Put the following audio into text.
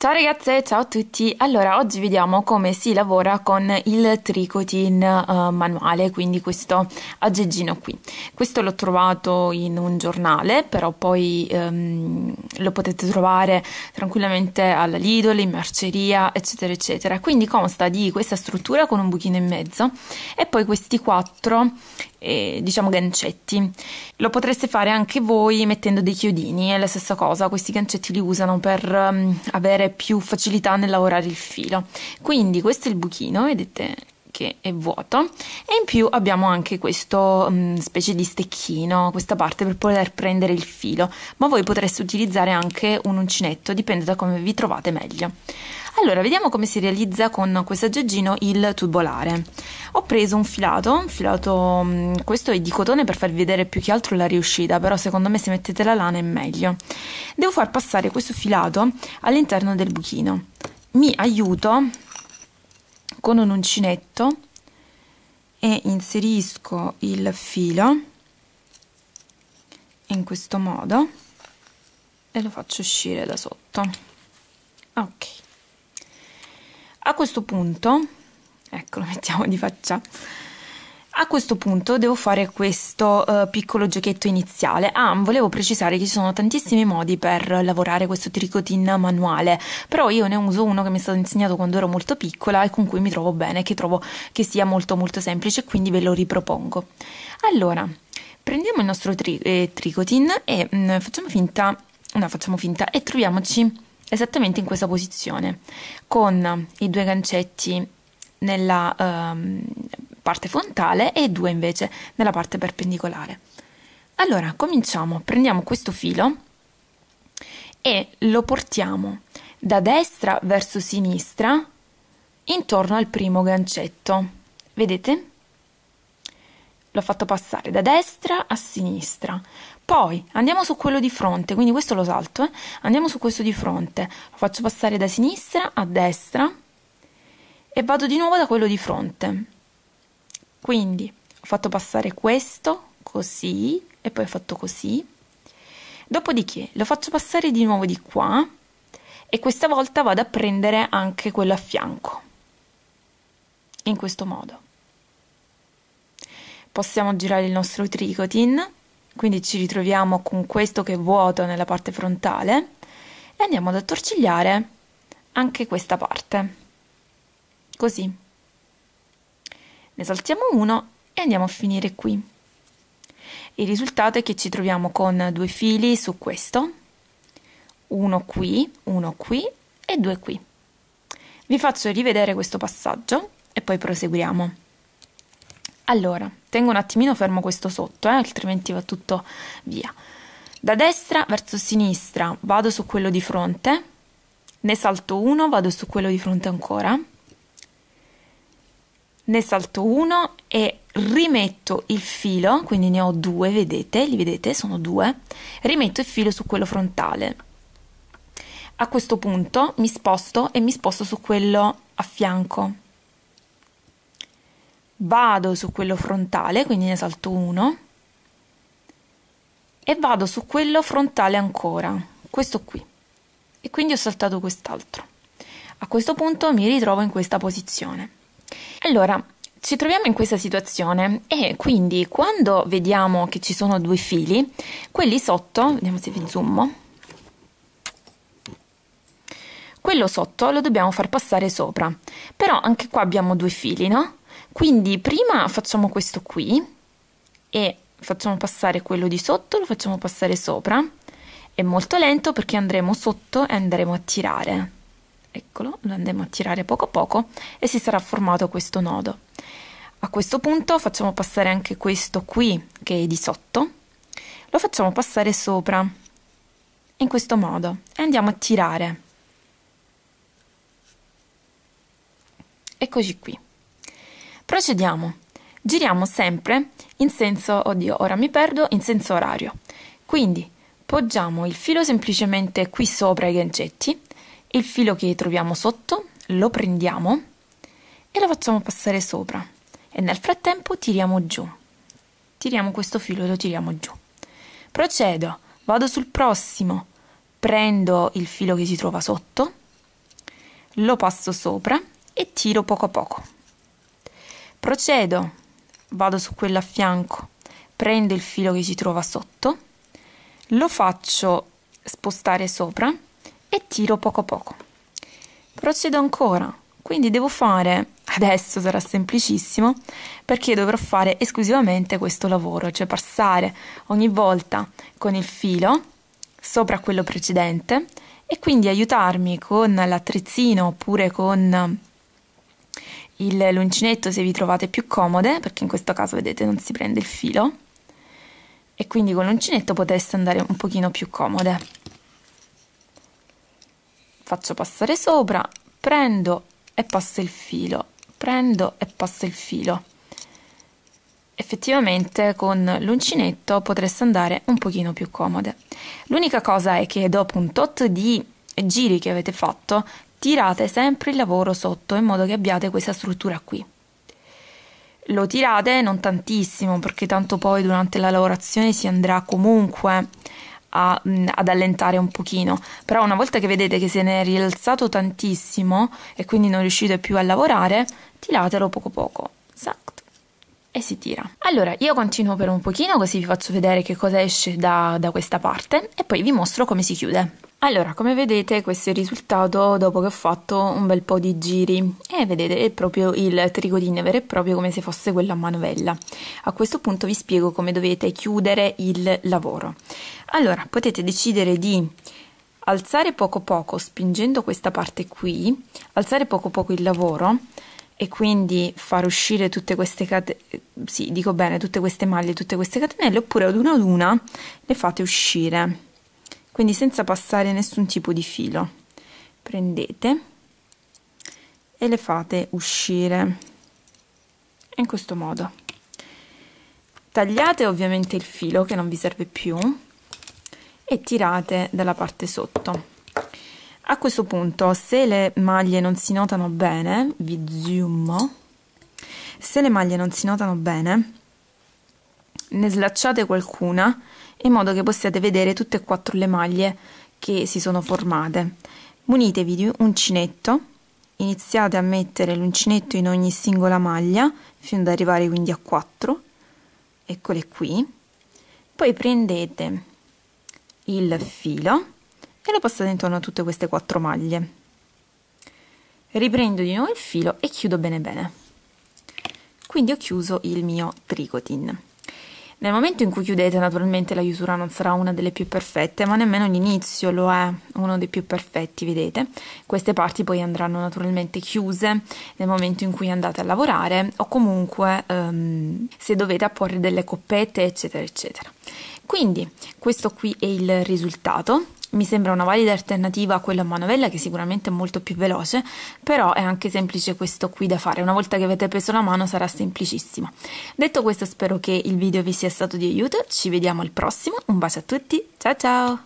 Ciao ragazze, ciao a tutti! Allora, oggi vediamo come si lavora con il tricotin uh, manuale, quindi questo aggeggino qui. Questo l'ho trovato in un giornale, però poi um, lo potete trovare tranquillamente alla Lidl, in merceria, eccetera, eccetera. Quindi consta di questa struttura con un buchino in mezzo e poi questi quattro eh, diciamo gancetti lo potreste fare anche voi mettendo dei chiodini è la stessa cosa questi gancetti li usano per um, avere più facilità nel lavorare il filo. Quindi questo è il buchino, vedete che è vuoto e in più abbiamo anche questo mh, mm, specie di stecchino, questa parte per poter prendere il filo, ma voi potreste utilizzare anche un uncinetto, dipende da come vi trovate meglio. Allora, vediamo come si realizza con questo aggeggino il tubolare. Ho preso un filato, un filato, mh, mm, questo è di cotone per farvi vedere più che altro la riuscita, però secondo me se mettete la lana è meglio. Devo far passare questo filato all'interno del buchino. Mi aiuto con un uncinetto e inserisco il filo in questo modo e lo faccio uscire da sotto ok a questo punto ecco lo mettiamo di faccia a questo punto devo fare questo uh, piccolo giochetto iniziale. Ah, volevo precisare che ci sono tantissimi modi per lavorare questo tricotin manuale, però io ne uso uno che mi è stato insegnato quando ero molto piccola e con cui mi trovo bene, che trovo che sia molto molto semplice, quindi ve lo ripropongo. Allora, prendiamo il nostro tri eh, tricotin e mh, mm, facciamo finta, no, facciamo finta e troviamoci esattamente in questa posizione con i due gancetti nella, ehm, parte frontale e due invece nella parte perpendicolare. Allora, cominciamo. Prendiamo questo filo e lo portiamo da destra verso sinistra intorno al primo gancetto. Vedete? L'ho fatto passare da destra a sinistra. Poi andiamo su quello di fronte, quindi questo lo salto, eh? andiamo su questo di fronte, lo faccio passare da sinistra a destra e vado di nuovo da quello di fronte quindi ho fatto passare questo così e poi ho fatto così. Dopodiché lo faccio passare di nuovo di qua e questa volta vado a prendere anche quello a fianco. In questo modo. Possiamo girare il nostro tricotin, quindi ci ritroviamo con questo che è vuoto nella parte frontale e andiamo ad attorcigliare anche questa parte. Così. Ne saltiamo uno e andiamo a finire qui. Il risultato è che ci troviamo con due fili su questo, uno qui, uno qui e due qui. Vi faccio rivedere questo passaggio e poi proseguiamo. Allora, tengo un attimino fermo questo sotto, eh, altrimenti va tutto via. Da destra verso sinistra vado su quello di fronte, ne salto uno, vado su quello di fronte ancora, ne salto uno e rimetto il filo, quindi ne ho due, vedete, li vedete, sono due, rimetto il filo su quello frontale. A questo punto mi sposto e mi sposto su quello a fianco. Vado su quello frontale, quindi ne salto uno, e vado su quello frontale ancora, questo qui. E quindi ho saltato quest'altro. A questo punto mi ritrovo in questa posizione. Allora, ci troviamo in questa situazione e quindi quando vediamo che ci sono due fili, quelli sotto, vediamo se vi zoom, quello sotto lo dobbiamo far passare sopra, però anche qua abbiamo due fili, no? Quindi prima facciamo questo qui e facciamo passare quello di sotto, lo facciamo passare sopra, è molto lento perché andremo sotto e andremo a tirare eccolo, lo andremo a tirare poco a poco e si sarà formato questo nodo. A questo punto facciamo passare anche questo qui che è di sotto, lo facciamo passare sopra in questo modo e andiamo a tirare. Eccoci qui. Procediamo. Giriamo sempre in senso, oddio, ora mi perdo, in senso orario. Quindi poggiamo il filo semplicemente qui sopra i gancetti il filo che troviamo sotto lo prendiamo e lo facciamo passare sopra e nel frattempo tiriamo giù tiriamo questo filo e lo tiriamo giù procedo vado sul prossimo prendo il filo che si trova sotto lo passo sopra e tiro poco a poco procedo vado su quello a fianco prendo il filo che si trova sotto lo faccio spostare sopra e tiro poco poco. Procedo ancora, quindi devo fare, adesso sarà semplicissimo, perché dovrò fare esclusivamente questo lavoro, cioè passare ogni volta con il filo sopra quello precedente e quindi aiutarmi con l'attrezzino oppure con il l'uncinetto se vi trovate più comode, perché in questo caso vedete non si prende il filo e quindi con l'uncinetto potreste andare un pochino più comode faccio passare sopra, prendo e passo il filo, prendo e passo il filo. Effettivamente con l'uncinetto potreste andare un pochino più comode. L'unica cosa è che dopo un tot di giri che avete fatto, tirate sempre il lavoro sotto in modo che abbiate questa struttura qui. Lo tirate non tantissimo perché tanto poi durante la lavorazione si andrà comunque a, mm, ad allentare un pochino, però una volta che vedete che se ne è rialzato tantissimo e quindi non riuscite più a lavorare, tiratelo poco poco, Sact. e si tira. Allora, io continuo per un pochino così vi faccio vedere che cosa esce da, da questa parte e poi vi mostro come si chiude. Allora, come vedete questo è il risultato dopo che ho fatto un bel po' di giri e vedete è proprio il trigodin vero e proprio come se fosse quella manovella. A questo punto vi spiego come dovete chiudere il lavoro. Allora, potete decidere di alzare poco poco spingendo questa parte qui, alzare poco poco il lavoro e quindi far uscire tutte queste catenelle, sì dico bene, tutte queste maglie, tutte queste catenelle oppure ad una ad una le fate uscire quindi senza passare nessun tipo di filo prendete e le fate uscire in questo modo tagliate ovviamente il filo che non vi serve più e tirate dalla parte sotto a questo punto se le maglie non si notano bene vi zoom se le maglie non si notano bene ne slacciate qualcuna in modo che possiate vedere tutte e quattro le maglie che si sono formate. Munitevi di uncinetto, iniziate a mettere l'uncinetto in ogni singola maglia fino ad arrivare quindi a 4, eccole qui, poi prendete il filo e lo passate intorno a tutte queste quattro maglie. Riprendo di nuovo il filo e chiudo bene bene. Quindi ho chiuso il mio tricotin. Nel momento in cui chiudete, naturalmente la chiusura non sarà una delle più perfette, ma nemmeno l'inizio lo è uno dei più perfetti, vedete? Queste parti poi andranno naturalmente chiuse nel momento in cui andate a lavorare o comunque um, se dovete apporre delle coppette, eccetera, eccetera. Quindi questo qui è il risultato mi sembra una valida alternativa a quella a manovella che sicuramente è molto più veloce, però è anche semplice questo qui da fare, una volta che avete preso la mano sarà semplicissima. Detto questo spero che il video vi sia stato di aiuto, ci vediamo al prossimo, un bacio a tutti, ciao ciao!